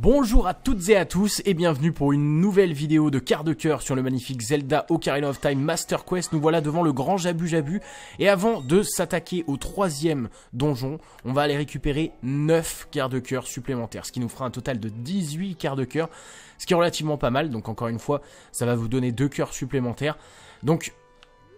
Bonjour à toutes et à tous et bienvenue pour une nouvelle vidéo de quart de cœur sur le magnifique Zelda Ocarina of Time Master Quest. Nous voilà devant le grand Jabu Jabu et avant de s'attaquer au troisième donjon, on va aller récupérer 9 quarts de cœur supplémentaires, ce qui nous fera un total de 18 quarts de cœur, ce qui est relativement pas mal, donc encore une fois, ça va vous donner 2 cœurs supplémentaires. Donc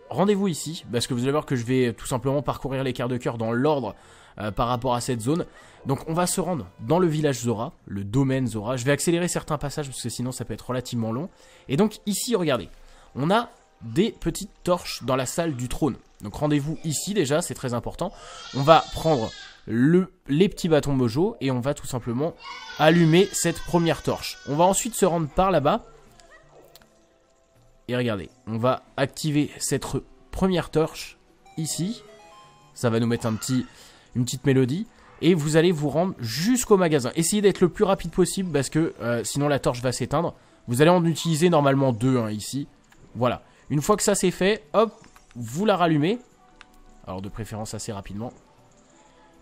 rendez-vous ici, parce que vous allez voir que je vais tout simplement parcourir les quarts de cœur dans l'ordre euh, par rapport à cette zone. Donc on va se rendre dans le village Zora, le domaine Zora. Je vais accélérer certains passages parce que sinon ça peut être relativement long. Et donc ici, regardez, on a des petites torches dans la salle du trône. Donc rendez-vous ici déjà, c'est très important. On va prendre les petits bâtons mojo et on va tout simplement allumer cette première torche. On va ensuite se rendre par là-bas. Et regardez, on va activer cette première torche ici. Ça va nous mettre un petit, une petite mélodie, et vous allez vous rendre jusqu'au magasin. Essayez d'être le plus rapide possible parce que euh, sinon la torche va s'éteindre. Vous allez en utiliser normalement deux hein, ici. Voilà. Une fois que ça c'est fait, hop, vous la rallumez. Alors de préférence assez rapidement.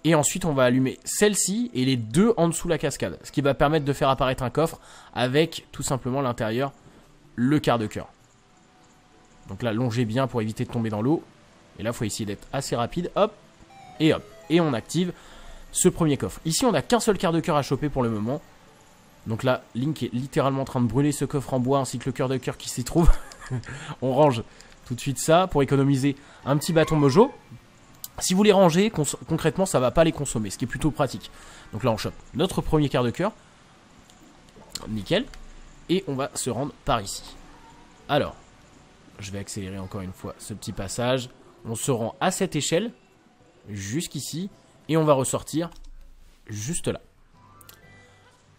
Et ensuite on va allumer celle-ci et les deux en dessous de la cascade. Ce qui va permettre de faire apparaître un coffre avec tout simplement l'intérieur, le quart de cœur. Donc là longez bien pour éviter de tomber dans l'eau. Et là faut essayer d'être assez rapide. Hop et hop et on active ce premier coffre. Ici, on n'a qu'un seul quart de cœur à choper pour le moment. Donc là, Link est littéralement en train de brûler ce coffre en bois ainsi que le cœur de cœur qui s'y trouve. on range tout de suite ça pour économiser un petit bâton mojo. Si vous les rangez, concrètement, ça va pas les consommer, ce qui est plutôt pratique. Donc là, on chope notre premier quart de cœur. Nickel. Et on va se rendre par ici. Alors, je vais accélérer encore une fois ce petit passage. On se rend à cette échelle jusqu'ici et on va ressortir juste là.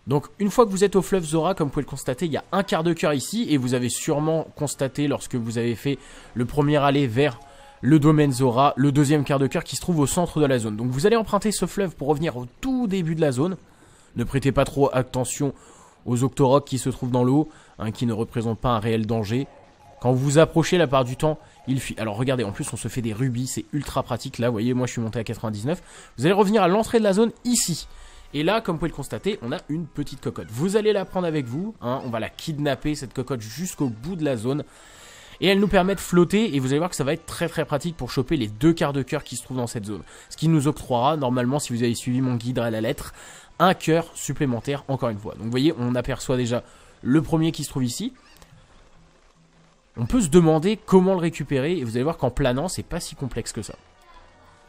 Donc une fois que vous êtes au fleuve Zora, comme vous pouvez le constater, il y a un quart de cœur ici et vous avez sûrement constaté lorsque vous avez fait le premier aller vers le domaine Zora, le deuxième quart de cœur qui se trouve au centre de la zone. Donc vous allez emprunter ce fleuve pour revenir au tout début de la zone. Ne prêtez pas trop attention aux octorocs qui se trouvent dans l'eau, hein, qui ne représentent pas un réel danger. Quand vous vous approchez la part du temps, alors regardez, en plus on se fait des rubis, c'est ultra pratique. Là, vous voyez, moi je suis monté à 99. Vous allez revenir à l'entrée de la zone ici. Et là, comme vous pouvez le constater, on a une petite cocotte. Vous allez la prendre avec vous. Hein. on va la kidnapper, cette cocotte, jusqu'au bout de la zone. Et elle nous permet de flotter et vous allez voir que ça va être très très pratique pour choper les deux quarts de cœur qui se trouvent dans cette zone. Ce qui nous octroiera normalement, si vous avez suivi mon guide à la lettre, un cœur supplémentaire encore une fois. Donc vous voyez, on aperçoit déjà le premier qui se trouve ici. On peut se demander comment le récupérer et vous allez voir qu'en planant, c'est pas si complexe que ça.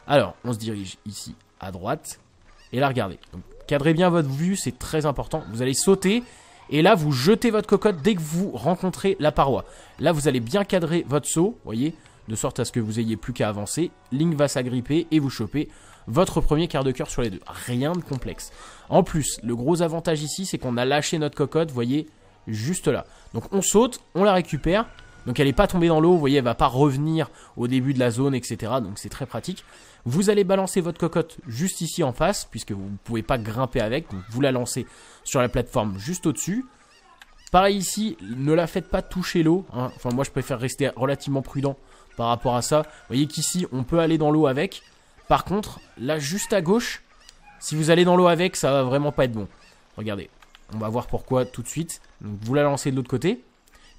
Alors, on se dirige ici à droite et là, regardez. Donc, cadrez bien votre vue, c'est très important. Vous allez sauter et là, vous jetez votre cocotte dès que vous rencontrez la paroi. Là, vous allez bien cadrer votre saut, voyez, de sorte à ce que vous ayez plus qu'à avancer. Link va s'agripper et vous choper votre premier quart de cœur sur les deux. Rien de complexe. En plus, le gros avantage ici, c'est qu'on a lâché notre cocotte, voyez, juste là. Donc on saute, on la récupère, donc elle n'est pas tombée dans l'eau, vous voyez, elle va pas revenir au début de la zone, etc. Donc c'est très pratique. Vous allez balancer votre cocotte juste ici en face, puisque vous ne pouvez pas grimper avec. Donc vous la lancez sur la plateforme juste au-dessus. Pareil ici, ne la faites pas toucher l'eau. Hein. Enfin moi je préfère rester relativement prudent par rapport à ça. Vous voyez qu'ici on peut aller dans l'eau avec. Par contre, là juste à gauche, si vous allez dans l'eau avec, ça va vraiment pas être bon. Regardez, on va voir pourquoi tout de suite. Donc vous la lancez de l'autre côté.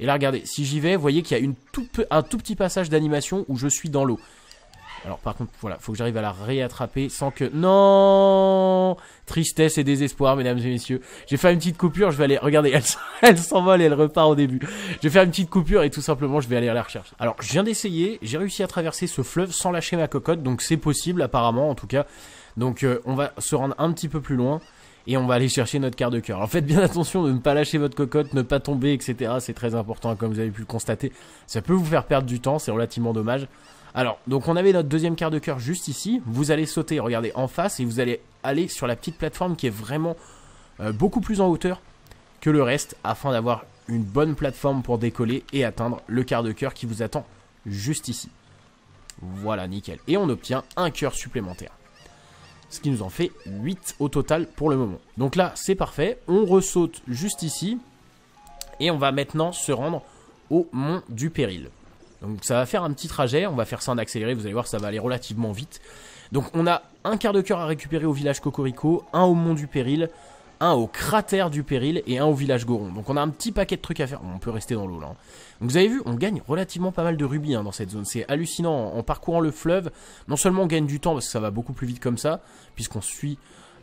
Et là, regardez, si j'y vais, vous voyez qu'il y a un tout petit passage d'animation où je suis dans l'eau. Alors par contre, voilà, faut que j'arrive à la réattraper sans que... Non Tristesse et désespoir, mesdames et messieurs. J'ai fait une petite coupure, je vais aller... Regardez, elle, s'envole et elle repart au début. Je vais faire une petite coupure et tout simplement, je vais aller à la recherche. Alors, je viens d'essayer, j'ai réussi à traverser ce fleuve sans lâcher ma cocotte, donc c'est possible apparemment en tout cas. Donc euh, on va se rendre un petit peu plus loin et on va aller chercher notre quart de cœur. Alors faites bien attention de ne pas lâcher votre cocotte, ne pas tomber, etc. C'est très important, comme vous avez pu le constater. Ça peut vous faire perdre du temps, c'est relativement dommage. Alors, donc on avait notre deuxième quart de cœur juste ici. Vous allez sauter, regardez, en face, et vous allez aller sur la petite plateforme qui est vraiment euh, beaucoup plus en hauteur que le reste, afin d'avoir une bonne plateforme pour décoller et atteindre le quart de cœur qui vous attend juste ici. Voilà, nickel. Et on obtient un cœur supplémentaire qui nous en fait 8 au total pour le moment. Donc là, c'est parfait. On ressaute juste ici. Et on va maintenant se rendre au mont du péril. Donc ça va faire un petit trajet, on va faire ça en accéléré, vous allez voir ça va aller relativement vite. Donc on a un quart de cœur à récupérer au village Cocorico, un au mont du péril, un au cratère du péril et un au village Goron. Donc on a un petit paquet de trucs à faire. On peut rester dans l'eau là. Hein. Donc vous avez vu, on gagne relativement pas mal de rubis hein, dans cette zone. C'est hallucinant. En parcourant le fleuve, non seulement on gagne du temps parce que ça va beaucoup plus vite comme ça, puisqu'on suit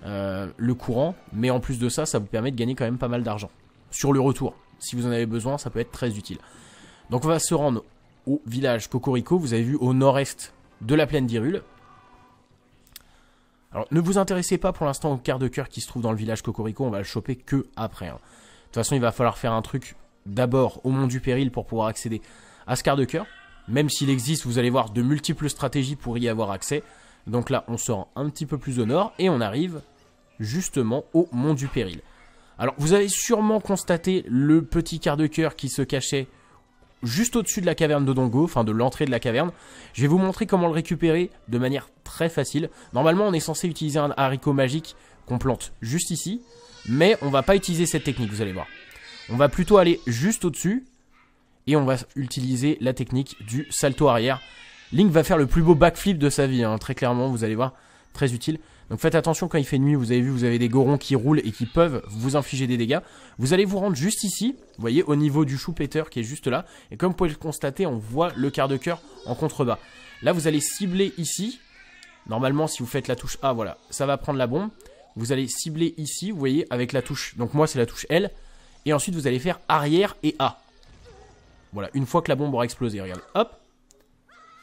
euh, le courant, mais en plus de ça, ça vous permet de gagner quand même pas mal d'argent. Sur le retour, si vous en avez besoin, ça peut être très utile. Donc on va se rendre au village Cocorico, vous avez vu au nord-est de la plaine d'Irule, alors ne vous intéressez pas pour l'instant au quart de cœur qui se trouve dans le village Cocorico, on va le choper que après. Hein. De toute façon, il va falloir faire un truc d'abord au Mont du Péril pour pouvoir accéder à ce quart de cœur. Même s'il existe, vous allez voir de multiples stratégies pour y avoir accès. Donc là, on sort un petit peu plus au nord et on arrive justement au Mont du Péril. Alors, vous avez sûrement constaté le petit quart de cœur qui se cachait juste au-dessus de la caverne de Dongo, enfin de l'entrée de la caverne. Je vais vous montrer comment le récupérer de manière très facile. Normalement, on est censé utiliser un haricot magique qu'on plante juste ici, mais on va pas utiliser cette technique, vous allez voir. On va plutôt aller juste au-dessus et on va utiliser la technique du salto arrière. Link va faire le plus beau backflip de sa vie, hein, très clairement, vous allez voir, très utile. Donc faites attention quand il fait nuit, vous avez vu, vous avez des gorons qui roulent et qui peuvent vous infliger des dégâts. Vous allez vous rendre juste ici, vous voyez, au niveau du choupetteur qui est juste là. Et comme vous pouvez le constater, on voit le quart de cœur en contrebas. Là, vous allez cibler ici. Normalement, si vous faites la touche A, voilà, ça va prendre la bombe. Vous allez cibler ici, vous voyez, avec la touche. Donc moi, c'est la touche L. Et ensuite, vous allez faire arrière et A. Voilà, une fois que la bombe aura explosé, regarde, hop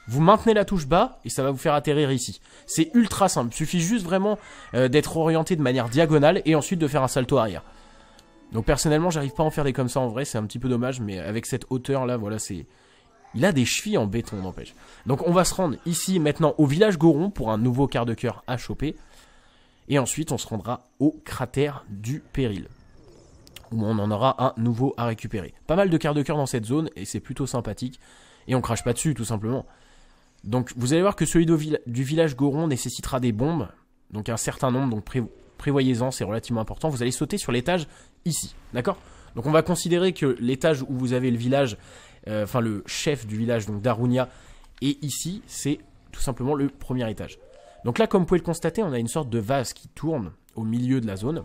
vous maintenez la touche bas et ça va vous faire atterrir ici. C'est ultra simple, il suffit juste vraiment euh, d'être orienté de manière diagonale et ensuite de faire un salto arrière. Donc personnellement j'arrive pas à en faire des comme ça en vrai, c'est un petit peu dommage, mais avec cette hauteur là, voilà c'est... Il a des chevilles en béton n'empêche. Donc on va se rendre ici maintenant au village Goron pour un nouveau quart de cœur à choper. Et ensuite on se rendra au cratère du péril où on en aura un nouveau à récupérer. Pas mal de quart de cœur dans cette zone et c'est plutôt sympathique. Et on crache pas dessus tout simplement. Donc vous allez voir que celui du village Goron nécessitera des bombes, donc un certain nombre, donc prévoyez-en, c'est relativement important. Vous allez sauter sur l'étage ici, d'accord Donc on va considérer que l'étage où vous avez le village, euh, enfin le chef du village, donc Darunia, et ici, c'est tout simplement le premier étage. Donc là, comme vous pouvez le constater, on a une sorte de vase qui tourne au milieu de la zone.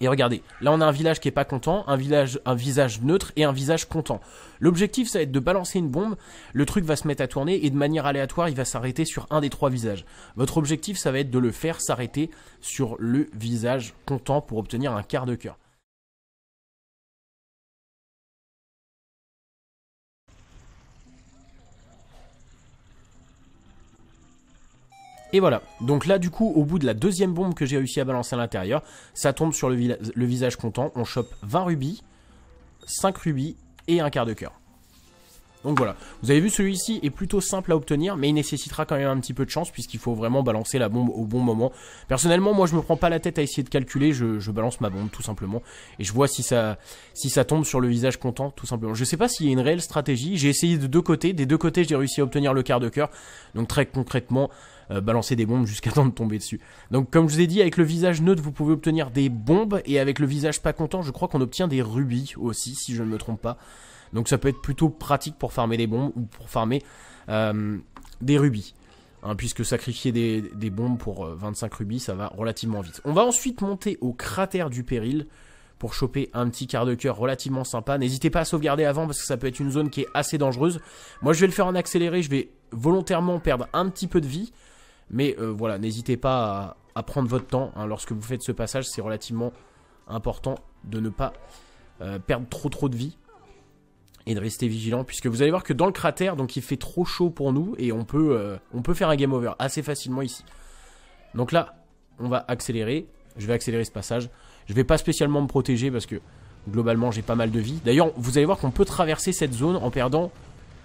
Et regardez, là on a un village qui est pas content, un village, un visage neutre et un visage content. L'objectif ça va être de balancer une bombe, le truc va se mettre à tourner et de manière aléatoire il va s'arrêter sur un des trois visages. Votre objectif ça va être de le faire s'arrêter sur le visage content pour obtenir un quart de cœur. Et voilà. Donc là, du coup, au bout de la deuxième bombe que j'ai réussi à balancer à l'intérieur, ça tombe sur le, visage content. On chope 20 rubis, 5 rubis et un quart de cœur. Donc voilà, vous avez vu celui-ci est plutôt simple à obtenir, mais il nécessitera quand même un petit peu de chance puisqu'il faut vraiment balancer la bombe au bon moment. Personnellement, moi je me prends pas la tête à essayer de calculer, je, balance ma bombe tout simplement et je vois si ça, si ça tombe sur le visage content tout simplement. Je sais pas s'il y a une réelle stratégie, j'ai essayé de deux côtés, des deux côtés j'ai réussi à obtenir le quart de cœur, donc très concrètement, euh, balancer des bombes jusqu'à temps de tomber dessus. Donc comme je vous ai dit, avec le visage neutre, vous pouvez obtenir des bombes, et avec le visage pas content, je crois qu'on obtient des rubis aussi, si je ne me trompe pas. Donc ça peut être plutôt pratique pour farmer des bombes, ou pour farmer euh, des rubis. Hein, puisque sacrifier des, des bombes pour 25 euh, rubis, ça va relativement vite. On va ensuite monter au cratère du péril pour choper un petit quart de cœur relativement sympa. N'hésitez pas à sauvegarder avant parce que ça peut être une zone qui est assez dangereuse. Moi je vais le faire en accéléré, je vais volontairement perdre un petit peu de vie mais euh, voilà, n'hésitez pas à, prendre votre temps hein. lorsque vous faites ce passage. C'est relativement important de ne pas euh, perdre trop trop de vie et de rester vigilant puisque vous allez voir que dans le cratère, donc il fait trop chaud pour nous et on peut, euh, on peut faire un game over assez facilement ici. Donc là, on va accélérer. Je vais accélérer ce passage. Je vais pas spécialement me protéger parce que globalement j'ai pas mal de vie. D'ailleurs, vous allez voir qu'on peut traverser cette zone en perdant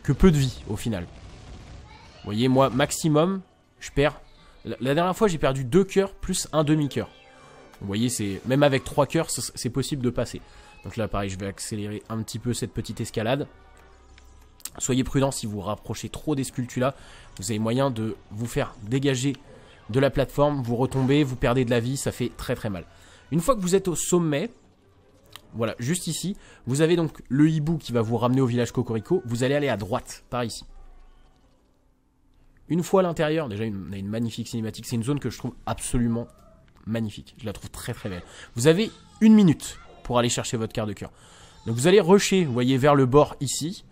que peu de vie au final. Vous voyez, moi, maximum, je perds. La dernière fois, j'ai perdu deux cœurs plus un demi-cœur. Vous voyez, c'est même avec trois cœurs, c'est possible de passer. Donc là, pareil, je vais accélérer un petit peu cette petite escalade. Soyez prudent si vous rapprochez trop des sculptures là. Vous avez moyen de vous faire dégager de la plateforme, vous retombez, vous perdez de la vie, ça fait très très mal. Une fois que vous êtes au sommet, voilà, juste ici, vous avez donc le hibou qui va vous ramener au village Cocorico. Vous allez aller à droite, par ici. Une fois à l'intérieur, déjà on a une magnifique cinématique. C'est une zone que je trouve absolument magnifique. Je la trouve très très belle. Vous avez une minute pour aller chercher votre quart de cœur. Donc vous allez rusher, vous voyez, vers le bord ici.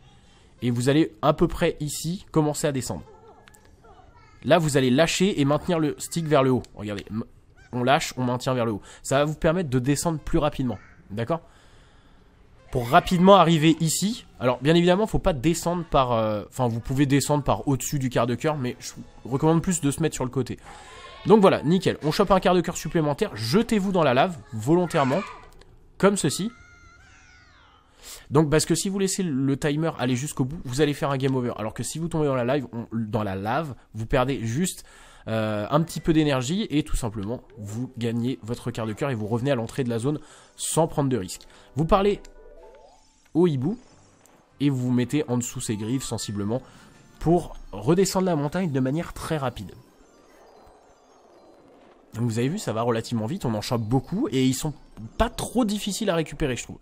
Et vous allez à peu près ici commencer à descendre. Là, vous allez lâcher et maintenir le stick vers le haut. Regardez, on lâche, on maintient vers le haut. Ça va vous permettre de descendre plus rapidement. D'accord pour rapidement arriver ici. Alors bien évidemment, faut pas descendre par... Euh, enfin, vous pouvez descendre par au-dessus du quart de cœur, mais je vous recommande plus de se mettre sur le côté. Donc voilà, nickel. On chope un quart de cœur supplémentaire, jetez-vous dans la lave, volontairement, comme ceci. Donc parce que si vous laissez le timer aller jusqu'au bout, vous allez faire un game over. Alors que si vous tombez dans la, live, dans la lave, vous perdez juste euh, un petit peu d'énergie et tout simplement vous gagnez votre quart de cœur et vous revenez à l'entrée de la zone sans prendre de risque. Vous parlez au hibou et vous vous mettez en dessous ses griffes sensiblement pour redescendre la montagne de manière très rapide. vous avez vu, ça va relativement vite, on en chope beaucoup et ils sont pas trop difficiles à récupérer, je trouve.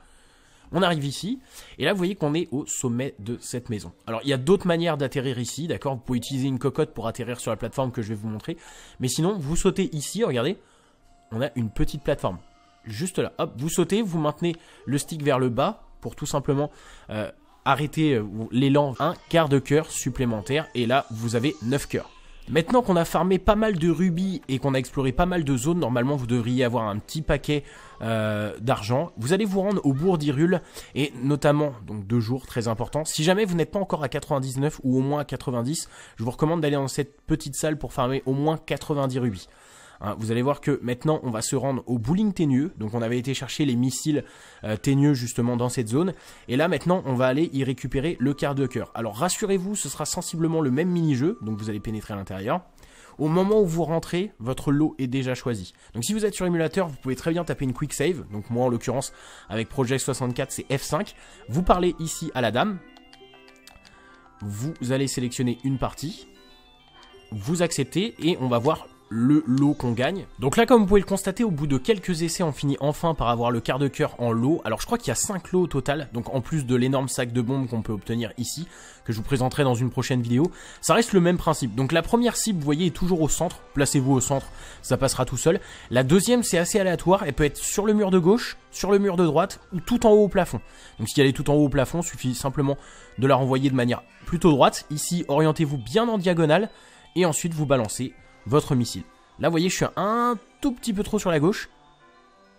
On arrive ici, et là vous voyez qu'on est au sommet de cette maison. Alors il y a d'autres manières d'atterrir ici, d'accord Vous pouvez utiliser une cocotte pour atterrir sur la plateforme que je vais vous montrer. Mais sinon, vous sautez ici, regardez, on a une petite plateforme. Juste là, hop, vous sautez, vous maintenez le stick vers le bas, pour tout simplement euh, arrêter euh, l'élan. Un quart de cœur supplémentaire et là vous avez 9 cœurs. Maintenant qu'on a farmé pas mal de rubis et qu'on a exploré pas mal de zones, normalement vous devriez avoir un petit paquet euh, d'argent. Vous allez vous rendre au bourg d'Irul et notamment, donc deux jours, très important. Si jamais vous n'êtes pas encore à 99 ou au moins à 90, je vous recommande d'aller dans cette petite salle pour farmer au moins 90 rubis. Hein, vous allez voir que maintenant on va se rendre au bowling ténueux. Donc on avait été chercher les missiles euh, justement dans cette zone. Et là maintenant on va aller y récupérer le quart de cœur. Alors rassurez-vous, ce sera sensiblement le même mini-jeu. Donc vous allez pénétrer à l'intérieur. Au moment où vous rentrez, votre lot est déjà choisi. Donc si vous êtes sur émulateur, vous pouvez très bien taper une quick save. Donc moi en l'occurrence avec Project 64 c'est F5. Vous parlez ici à la dame. Vous allez sélectionner une partie. Vous acceptez et on va voir le lot qu'on gagne. Donc là, comme vous pouvez le constater, au bout de quelques essais, on finit enfin par avoir le quart de cœur en lot. Alors je crois qu'il y a 5 lots au total, donc en plus de l'énorme sac de bombes qu'on peut obtenir ici, que je vous présenterai dans une prochaine vidéo, ça reste le même principe. Donc la première cible, vous voyez, est toujours au centre, placez-vous au centre, ça passera tout seul. La deuxième, c'est assez aléatoire, elle peut être sur le mur de gauche, sur le mur de droite, ou tout en haut au plafond. Donc si elle est tout en haut au plafond, suffit simplement de la renvoyer de manière plutôt droite. Ici, orientez-vous bien en diagonale, et ensuite vous balancez votre missile. Là, vous voyez, je suis un tout petit peu trop sur la gauche.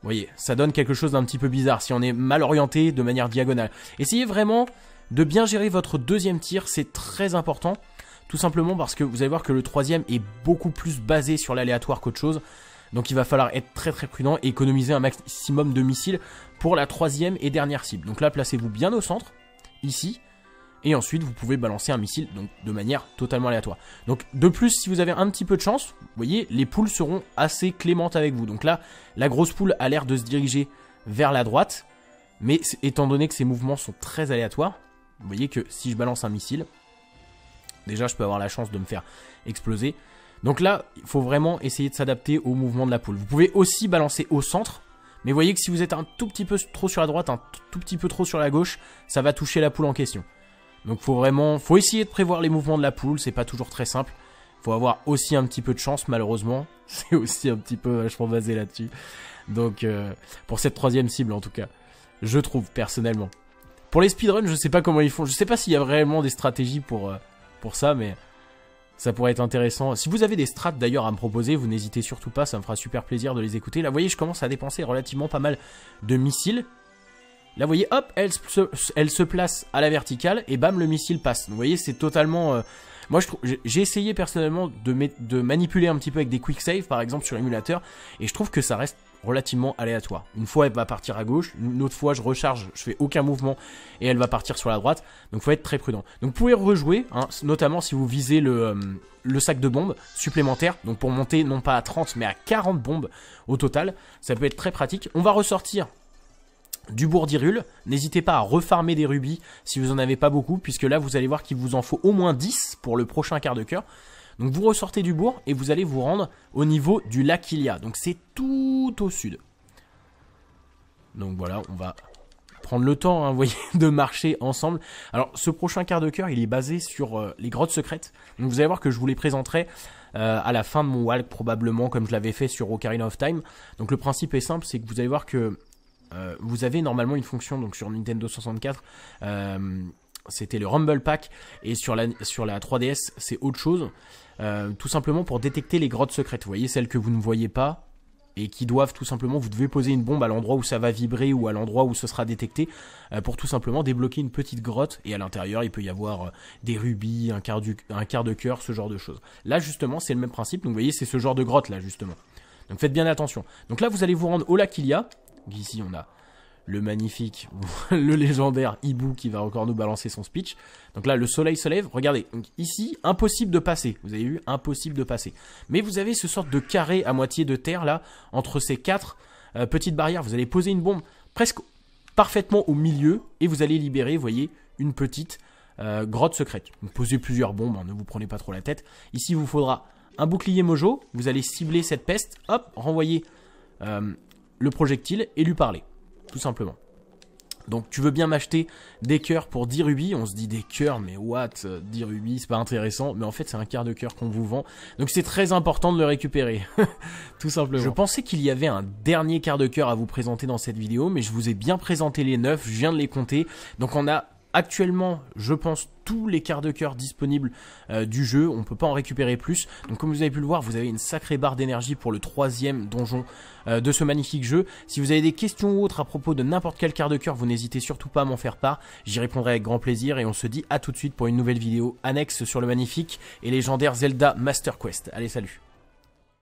Vous voyez, ça donne quelque chose d'un petit peu bizarre si on est mal orienté de manière diagonale. Essayez vraiment de bien gérer votre deuxième tir, c'est très important. Tout simplement parce que vous allez voir que le troisième est beaucoup plus basé sur l'aléatoire qu'autre chose. Donc il va falloir être très très prudent et économiser un maximum de missiles pour la troisième et dernière cible. Donc là, placez-vous bien au centre, ici et ensuite vous pouvez balancer un missile donc de manière totalement aléatoire. Donc de plus, si vous avez un petit peu de chance, vous voyez, les poules seront assez clémentes avec vous. Donc là, la grosse poule a l'air de se diriger vers la droite, mais étant donné que ces mouvements sont très aléatoires, vous voyez que si je balance un missile, déjà je peux avoir la chance de me faire exploser. Donc là, il faut vraiment essayer de s'adapter aux mouvements de la poule. Vous pouvez aussi balancer au centre, mais vous voyez que si vous êtes un tout petit peu trop sur la droite, un tout petit peu trop sur la gauche, ça va toucher la poule en question. Donc faut vraiment, faut essayer de prévoir les mouvements de la poule, c'est pas toujours très simple. Faut avoir aussi un petit peu de chance malheureusement. C'est aussi un petit peu vachement basé là-dessus. Donc euh, pour cette troisième cible en tout cas, je trouve personnellement. Pour les speedruns, je sais pas comment ils font, je sais pas s'il y a vraiment des stratégies pour, euh, pour ça, mais ça pourrait être intéressant. Si vous avez des strats d'ailleurs à me proposer, vous n'hésitez surtout pas, ça me fera super plaisir de les écouter. Là, vous voyez, je commence à dépenser relativement pas mal de missiles. Là, vous voyez, hop, elle se, place à la verticale et bam, le missile passe. vous voyez, c'est totalement... Euh, moi, j'ai essayé personnellement de, manipuler un petit peu avec des quick save, par exemple, sur l'émulateur, et je trouve que ça reste relativement aléatoire. Une fois, elle va partir à gauche, une autre fois, je recharge, je fais aucun mouvement, et elle va partir sur la droite. Donc, il faut être très prudent. Donc, vous pouvez rejouer, hein, notamment si vous visez le, euh, le sac de bombes supplémentaire, donc pour monter non pas à 30, mais à 40 bombes au total. Ça peut être très pratique. On va ressortir du d'Irule. N'hésitez pas à refarmer des rubis si vous en avez pas beaucoup, puisque là vous allez voir qu'il vous en faut au moins 10 pour le prochain quart de cœur. Donc vous ressortez du bourg et vous allez vous rendre au niveau du lac Ilia. Donc c'est tout au sud. Donc voilà, on va prendre le temps, hein, de marcher ensemble. Alors ce prochain quart de cœur, il est basé sur euh, les grottes secrètes. Donc vous allez voir que je vous les présenterai euh, à la fin de mon walk probablement, comme je l'avais fait sur Ocarina of Time. Donc le principe est simple, c'est que vous allez voir que euh, vous avez normalement une fonction donc sur Nintendo 64. Euh, c'était le Rumble Pack et sur la, sur la 3DS c'est autre chose, euh, tout simplement pour détecter les grottes secrètes, vous voyez celles que vous ne voyez pas et qui doivent tout simplement, vous devez poser une bombe à l'endroit où ça va vibrer ou à l'endroit où ce sera détecté pour tout simplement débloquer une petite grotte et à l'intérieur il peut y avoir des rubis, un quart, quart de cœur, ce genre de choses. Là justement c'est le même principe, donc vous voyez c'est ce genre de grotte là justement. Donc faites bien attention. Donc là vous allez vous rendre au lac qu'il y a, ici, on a le magnifique, le légendaire hibou qui va encore nous balancer son speech. Donc là, le soleil se lève. Regardez, ici, impossible de passer. Vous avez vu, impossible de passer. Mais vous avez ce sort de carré à moitié de terre là, entre ces quatre euh, petites barrières. Vous allez poser une bombe presque parfaitement au milieu et vous allez libérer, vous voyez, une petite euh, grotte secrète. Donc posez plusieurs bombes, hein, ne vous prenez pas trop la tête. Ici, vous faudra un bouclier mojo. Vous allez cibler cette peste. Hop, renvoyer euh, le projectile et lui parler, tout simplement. Donc tu veux bien m'acheter des cœurs pour 10 rubis, on se dit des cœurs, mais what, 10 rubis, c'est pas intéressant, mais en fait c'est un quart de cœur qu'on vous vend, donc c'est très important de le récupérer, tout simplement. Je pensais qu'il y avait un dernier quart de cœur à vous présenter dans cette vidéo, mais je vous ai bien présenté les 9, je viens de les compter, donc on a actuellement, je pense, tous les quarts de cœur disponibles euh, du jeu. On ne peut pas en récupérer plus. Donc comme vous avez pu le voir, vous avez une sacrée barre d'énergie pour le troisième donjon euh, de ce magnifique jeu. Si vous avez des questions ou autres à propos de n'importe quel quart de cœur, vous n'hésitez surtout pas à m'en faire part. J'y répondrai avec grand plaisir et on se dit à tout de suite pour une nouvelle vidéo annexe sur le magnifique et légendaire Zelda Master Quest. Allez, salut